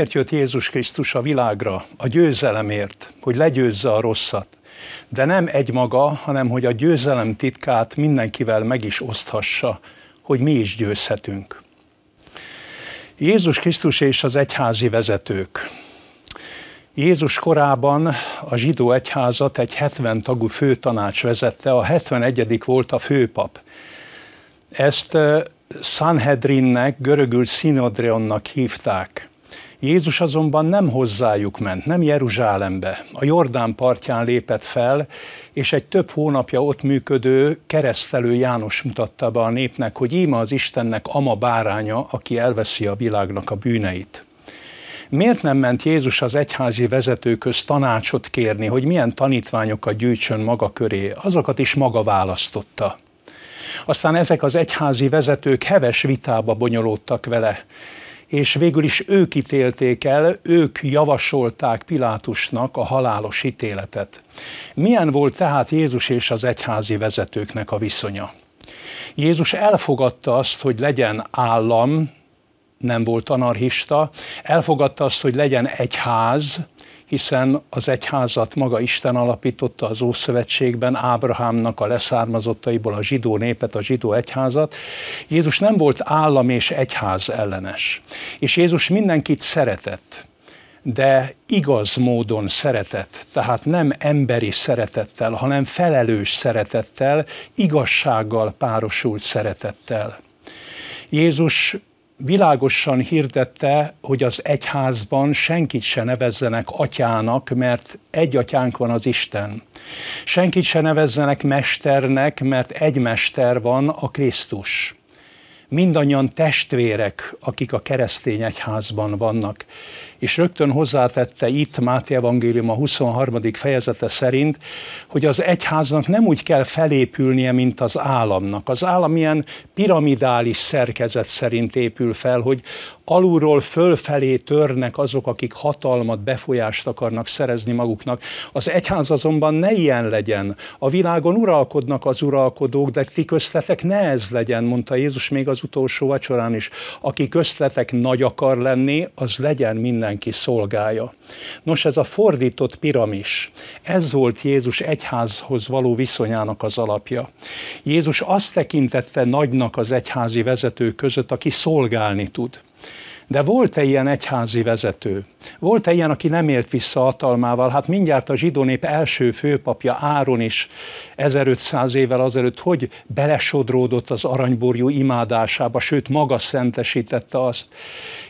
miért jött Jézus Krisztus a világra? A győzelemért, hogy legyőzze a rosszat. De nem egymaga, hanem hogy a győzelem titkát mindenkivel meg is oszthassa, hogy mi is győzhetünk. Jézus Krisztus és az egyházi vezetők. Jézus korában a zsidó egyházat egy 70 tagú főtanács vezette, a 71. volt a főpap. Ezt eh, Sanhedrinnek, görögül Sinodreonnak hívták. Jézus azonban nem hozzájuk ment, nem Jeruzsálembe. A Jordán partján lépett fel, és egy több hónapja ott működő keresztelő János mutatta be a népnek, hogy íme az Istennek ama báránya, aki elveszi a világnak a bűneit. Miért nem ment Jézus az egyházi vezetőköz tanácsot kérni, hogy milyen tanítványokat gyűjtsön maga köré? Azokat is maga választotta. Aztán ezek az egyházi vezetők heves vitába bonyolódtak vele, és végül is ők ítélték el, ők javasolták Pilátusnak a halálos ítéletet. Milyen volt tehát Jézus és az egyházi vezetőknek a viszonya? Jézus elfogadta azt, hogy legyen állam, nem volt anarchista, elfogadta azt, hogy legyen egyház, hiszen az egyházat maga Isten alapította az Ószövetségben, Ábrahámnak a leszármazottaiból a zsidó népet, a zsidó egyházat. Jézus nem volt állam és egyház ellenes, és Jézus mindenkit szeretett de igaz módon szeretett, tehát nem emberi szeretettel, hanem felelős szeretettel, igazsággal párosult szeretettel. Jézus világosan hirdette, hogy az egyházban senkit se nevezzenek atyának, mert egy atyánk van az Isten. Senkit se nevezzenek mesternek, mert egy mester van, a Krisztus. Mindannyian testvérek, akik a keresztény egyházban vannak és rögtön hozzátette itt Máté Evangélium a 23. fejezete szerint, hogy az egyháznak nem úgy kell felépülnie, mint az államnak. Az állam ilyen piramidális szerkezet szerint épül fel, hogy alulról fölfelé törnek azok, akik hatalmat, befolyást akarnak szerezni maguknak. Az egyház azonban ne ilyen legyen. A világon uralkodnak az uralkodók, de ti köztetek ne ez legyen, mondta Jézus még az utolsó vacsorán is. Aki köztetek nagy akar lenni, az legyen minden mindenki szolgája. Nos, ez a fordított piramis, ez volt Jézus egyházhoz való viszonyának az alapja. Jézus azt tekintette nagynak az egyházi vezető között, aki szolgálni tud. De volt-e ilyen egyházi vezető? Volt-e ilyen, aki nem élt vissza hatalmával? Hát mindjárt a zsidó nép első főpapja Áron is 1500 évvel azelőtt, hogy belesodródott az aranyborjú imádásába, sőt maga szentesítette azt.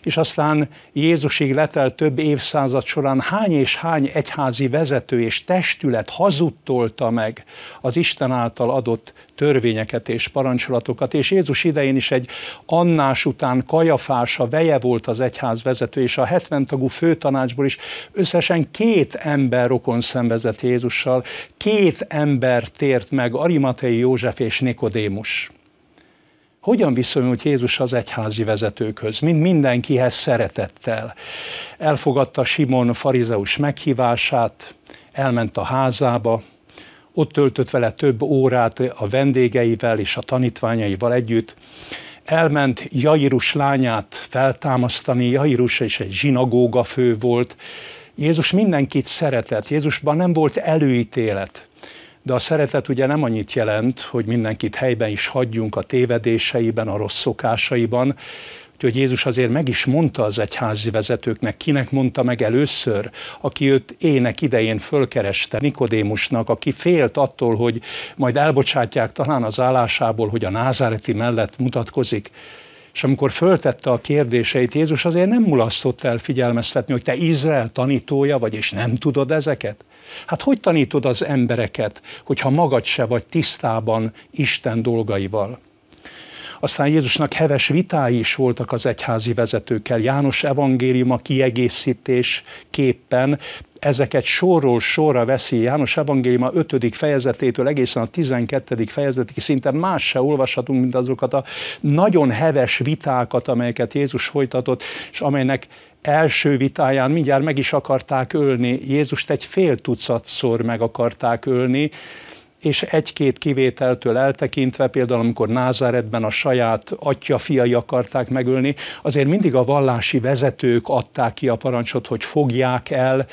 És aztán Jézusig letelt több évszázad során hány és hány egyházi vezető és testület hazudtolta meg az Isten által adott törvényeket és parancsolatokat. És Jézus idején is egy Annás után Kajafása veje volt, volt az egyház vezető, és a 70 tagú főtanácsból is összesen két ember rokon szenvezett Jézussal, két ember tért meg, Arimatei József és Nikodémus hogyan viszonyult Jézus az egyházi vezetőkhöz, mint mindenkihez szeretettel. Elfogadta Simon farizeus meghívását, elment a házába, ott töltött vele több órát a vendégeivel és a tanítványaival együtt, elment Jairus lányát feltámasztani, Jairus és egy zsinagóga fő volt. Jézus mindenkit szeretett, Jézusban nem volt előítélet. De a szeretet ugye nem annyit jelent, hogy mindenkit helyben is hagyjunk a tévedéseiben, a rossz szokásaiban, Úgyhogy Jézus azért meg is mondta az egyházi vezetőknek, kinek mondta meg először, aki őt ének idején fölkereste Nikodémusnak, aki félt attól, hogy majd elbocsátják talán az állásából, hogy a názáreti mellett mutatkozik. És amikor föltette a kérdéseit, Jézus azért nem mulasztott el figyelmeztetni, hogy te Izrael tanítója vagy, és nem tudod ezeket? Hát hogy tanítod az embereket, hogyha magad se vagy tisztában Isten dolgaival? Aztán Jézusnak heves vitái is voltak az egyházi vezetőkkel. János evangéliuma kiegészítés képpen ezeket sorról sorra veszi János Evangéliuma 5. fejezetétől egészen a 12. fejezetig, szinte más se olvashatunk, mint azokat a nagyon heves vitákat, amelyeket Jézus folytatott, és amelynek első vitáján mindjárt meg is akarták ölni, Jézust egy fél tucatszor meg akarták ölni, és egy-két kivételtől eltekintve, például amikor Názáretben a saját atya fiai akarták megölni, azért mindig a vallási vezetők adták ki a parancsot, hogy fogják el,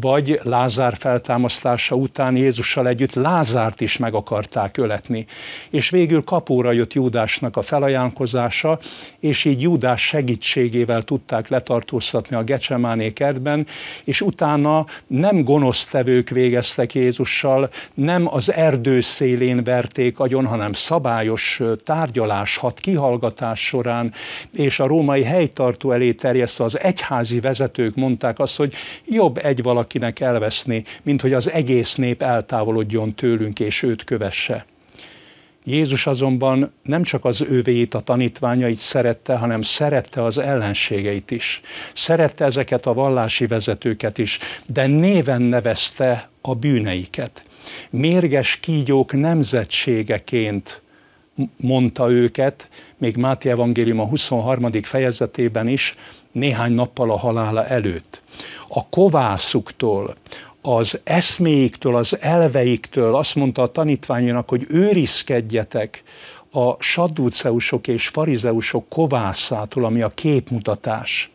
vagy Lázár feltámasztása után Jézussal együtt Lázárt is meg akarták öletni. És végül kapóra jött Júdásnak a felajánlkozása, és így Júdás segítségével tudták letartóztatni a Gecsemáné kertben, és utána nem gonosztevők végeztek Jézussal, nem az erdő szélén verték agyon, hanem szabályos tárgyalás, hat kihallgatás során, és a római helytartó elé terjesztve az egyházi vezetők mondták azt, hogy jobb egy valaki valakinek elveszni, mint hogy az egész nép eltávolodjon tőlünk és őt kövesse. Jézus azonban nem csak az ővéit, a tanítványait szerette, hanem szerette az ellenségeit is. Szerette ezeket a vallási vezetőket is, de néven nevezte a bűneiket. Mérges kígyók nemzetségeként mondta őket, még Máté Evangélium a 23. fejezetében is, néhány nappal a halála előtt. A kovászuktól, az eszméiktől, az elveiktől azt mondta a tanítványának, hogy őrizkedjetek a sadduceusok és farizeusok kovászától, ami a képmutatás.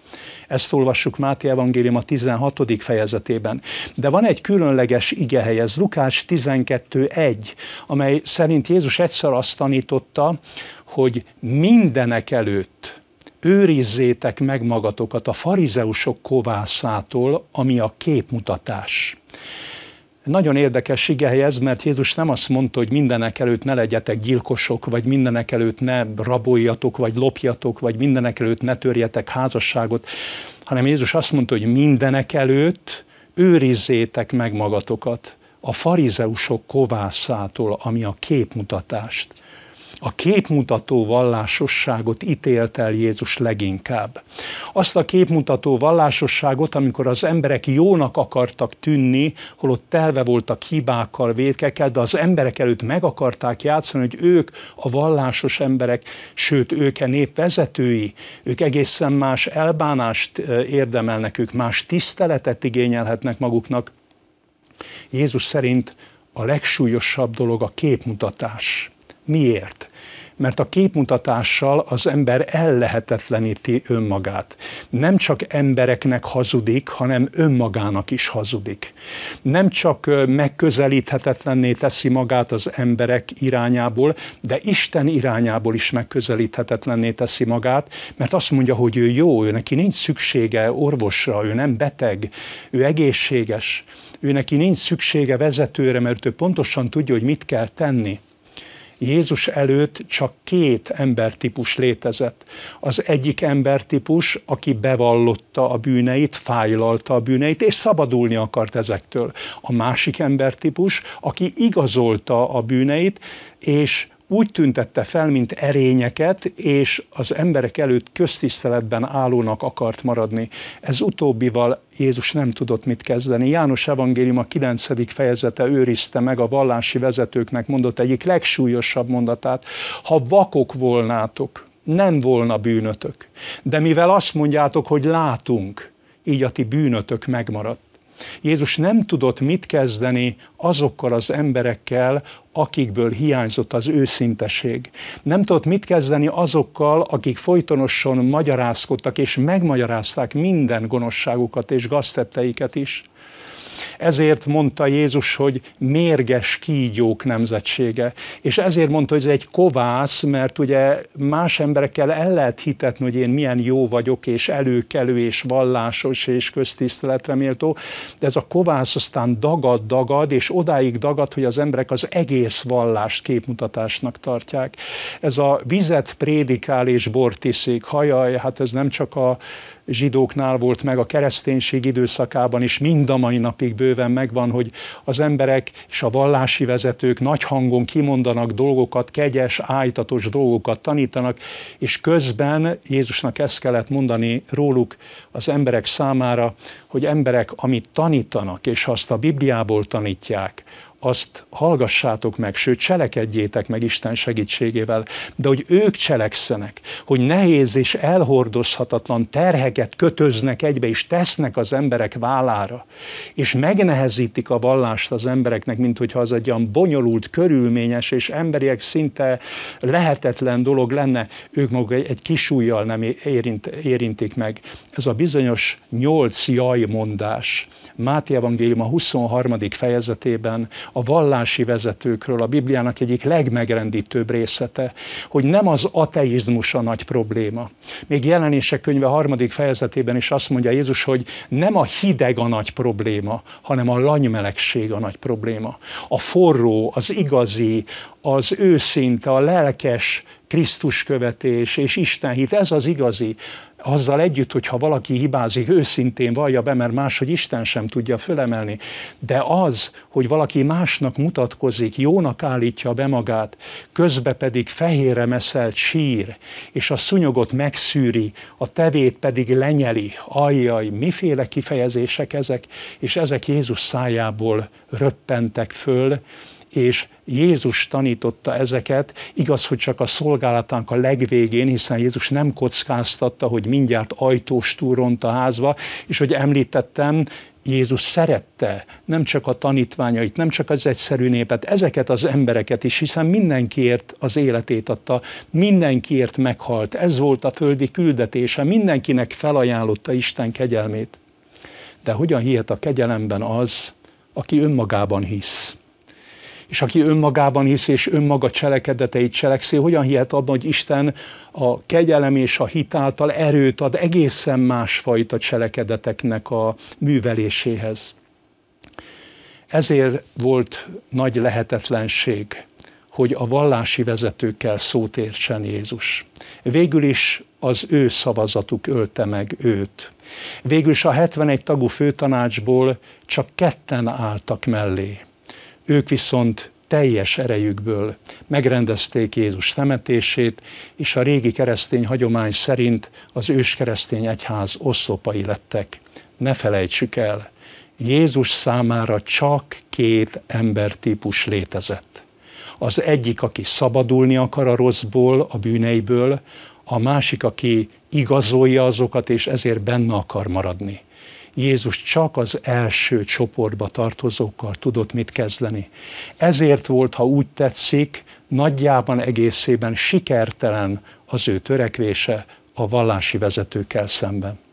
Ezt olvassuk Máté Evangélium a 16. fejezetében. De van egy különleges igehely, ez Lukács 12.1, amely szerint Jézus egyszer azt tanította, hogy mindenek előtt őrizzétek meg magatokat a farizeusok kovászától, ami a képmutatás. Nagyon érdekes igehely ez, mert Jézus nem azt mondta, hogy mindenek előtt ne legyetek gyilkosok, vagy mindenek előtt ne raboljatok, vagy lopjatok, vagy mindenek előtt ne törjetek házasságot, hanem Jézus azt mondta, hogy mindenek előtt őrizzétek meg magatokat a farizeusok kovászától, ami a képmutatást. A képmutató vallásosságot ítélt el Jézus leginkább. Azt a képmutató vallásosságot, amikor az emberek jónak akartak tűnni, holott telve voltak hibákkal, védkekkel, de az emberek előtt meg akarták játszani, hogy ők a vallásos emberek, sőt, ők a e nép vezetői, ők egészen más elbánást e, érdemelnek, ők más tiszteletet igényelhetnek maguknak. Jézus szerint a legsúlyosabb dolog a képmutatás. Miért? Mert a képmutatással az ember ellehetetleníti önmagát. Nem csak embereknek hazudik, hanem önmagának is hazudik. Nem csak megközelíthetetlenné teszi magát az emberek irányából, de Isten irányából is megközelíthetetlenné teszi magát, mert azt mondja, hogy ő jó, ő neki nincs szüksége orvosra, ő nem beteg, ő egészséges, ő neki nincs szüksége vezetőre, mert ő pontosan tudja, hogy mit kell tenni. Jézus előtt csak két embertípus létezett. Az egyik embertípus, aki bevallotta a bűneit, fájlalta a bűneit, és szabadulni akart ezektől. A másik embertípus, aki igazolta a bűneit, és úgy tüntette fel, mint erényeket, és az emberek előtt köztiszteletben állónak akart maradni. Ez utóbbival Jézus nem tudott mit kezdeni. János Evangélium a 9. fejezete őrizte meg a vallási vezetőknek mondott egyik legsúlyosabb mondatát. Ha vakok volnátok, nem volna bűnötök. De mivel azt mondjátok, hogy látunk, így a ti bűnötök megmaradt. Jézus nem tudott mit kezdeni azokkal az emberekkel, akikből hiányzott az őszinteség. Nem tudott mit kezdeni azokkal, akik folytonosan magyarázkodtak és megmagyarázták minden gonoszságukat és gaztetteiket is. Ezért mondta Jézus, hogy mérges kígyók nemzetsége. És ezért mondta, hogy ez egy kovász, mert ugye más emberekkel el lehet hitetni, hogy én milyen jó vagyok, és előkelő, és vallásos, és köztiszteletre méltó, de ez a kovász aztán dagad, dagad, és odáig dagad, hogy az emberek az egész vallást képmutatásnak tartják. Ez a vizet prédikál és bort iszik, hajaj, hát ez nem csak a zsidóknál volt meg, a kereszténység időszakában is mind a mai napig elég bőven megvan, hogy az emberek és a vallási vezetők nagy hangon kimondanak dolgokat, kegyes, ájtatos dolgokat tanítanak, és közben Jézusnak ezt kellett mondani róluk az emberek számára, hogy emberek, amit tanítanak, és azt a Bibliából tanítják, azt hallgassátok meg, sőt cselekedjétek meg Isten segítségével, de hogy ők cselekszenek, hogy nehéz és elhordozhatatlan terheket kötöznek egybe, és tesznek az emberek vállára, és megnehezítik a vallást az embereknek, mint hogyha az egy olyan bonyolult, körülményes, és emberiek szinte lehetetlen dolog lenne, ők maguk egy kis ujjal nem érint, érintik meg. Ez a bizonyos nyolc jaj mondás. Máté Evangélium a 23. fejezetében a vallási vezetőkről, a Bibliának egyik legmegrendítőbb részete, hogy nem az ateizmus a nagy probléma. Még jelenések könyve harmadik fejezetében is azt mondja Jézus, hogy nem a hideg a nagy probléma, hanem a lanymelegség a nagy probléma. A forró, az igazi, az őszinte, a lelkes Krisztus követés és Isten hit, ez az igazi azzal együtt, hogyha valaki hibázik, őszintén vallja be, mert máshogy Isten sem tudja fölemelni, de az, hogy valaki másnak mutatkozik, jónak állítja be magát, közbe pedig fehérre meszelt sír, és a szunyogot megszűri, a tevét pedig lenyeli. Ajjaj, miféle kifejezések ezek, és ezek Jézus szájából röppentek föl, és Jézus tanította ezeket, igaz, hogy csak a szolgálatánk a legvégén, hiszen Jézus nem kockáztatta, hogy mindjárt ajtóstúl ront a házba, és hogy említettem, Jézus szerette nem csak a tanítványait, nem csak az egyszerű népet, ezeket az embereket is, hiszen mindenkiért az életét adta, mindenkiért meghalt. Ez volt a földi küldetése, mindenkinek felajánlotta Isten kegyelmét. De hogyan hihet a kegyelemben az, aki önmagában hisz? És aki önmagában hisz és önmaga cselekedeteit cselekszi, hogyan hihet abban, hogy Isten a kegyelem és a hit által erőt ad egészen másfajta cselekedeteknek a műveléséhez. Ezért volt nagy lehetetlenség, hogy a vallási vezetőkkel szót értsen Jézus. Végül is az ő szavazatuk ölte meg őt. Végül is a 71 tagú főtanácsból csak ketten álltak mellé. Ők viszont teljes erejükből megrendezték Jézus temetését, és a régi keresztény hagyomány szerint az őskeresztény egyház oszlopai lettek. Ne felejtsük el, Jézus számára csak két embertípus létezett. Az egyik, aki szabadulni akar a rosszból, a bűneiből, a másik, aki igazolja azokat, és ezért benne akar maradni. Jézus csak az első csoportba tartozókkal tudott mit kezdeni. Ezért volt, ha úgy tetszik, nagyjában egészében sikertelen az ő törekvése a vallási vezetőkkel szemben.